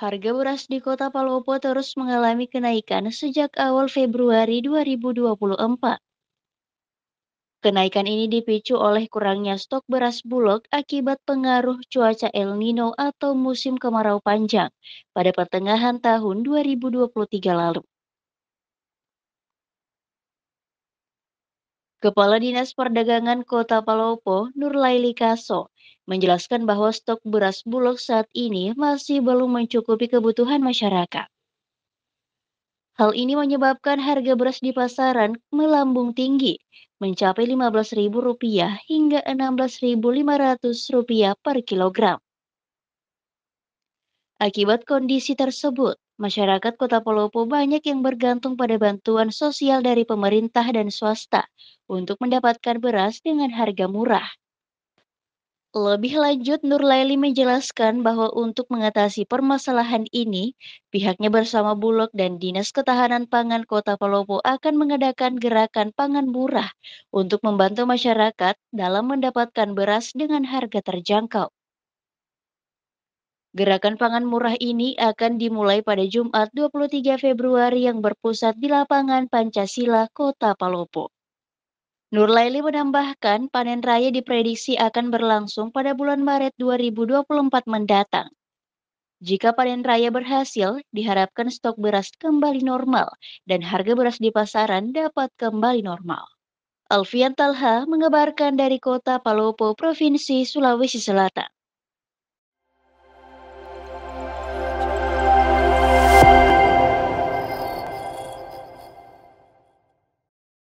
Harga beras di kota Palopo terus mengalami kenaikan sejak awal Februari 2024. Kenaikan ini dipicu oleh kurangnya stok beras bulog akibat pengaruh cuaca El Nino atau musim kemarau panjang pada pertengahan tahun 2023 lalu. Kepala Dinas Perdagangan Kota Palopo, Nur Laili Kaso, menjelaskan bahwa stok beras Bulog saat ini masih belum mencukupi kebutuhan masyarakat. Hal ini menyebabkan harga beras di pasaran melambung tinggi, mencapai Rp15.000 hingga Rp16.500 per kilogram. Akibat kondisi tersebut, masyarakat Kota Palopo banyak yang bergantung pada bantuan sosial dari pemerintah dan swasta untuk mendapatkan beras dengan harga murah. Lebih lanjut, Nur Laili menjelaskan bahwa untuk mengatasi permasalahan ini, pihaknya bersama Bulog dan Dinas Ketahanan Pangan Kota Palopo akan mengadakan gerakan pangan murah untuk membantu masyarakat dalam mendapatkan beras dengan harga terjangkau. Gerakan pangan murah ini akan dimulai pada Jumat 23 Februari yang berpusat di lapangan Pancasila, Kota Palopo. Nur Laili menambahkan panen raya diprediksi akan berlangsung pada bulan Maret 2024 mendatang. Jika panen raya berhasil, diharapkan stok beras kembali normal dan harga beras di pasaran dapat kembali normal. Alfian Talha mengabarkan dari kota Palopo, Provinsi Sulawesi Selatan.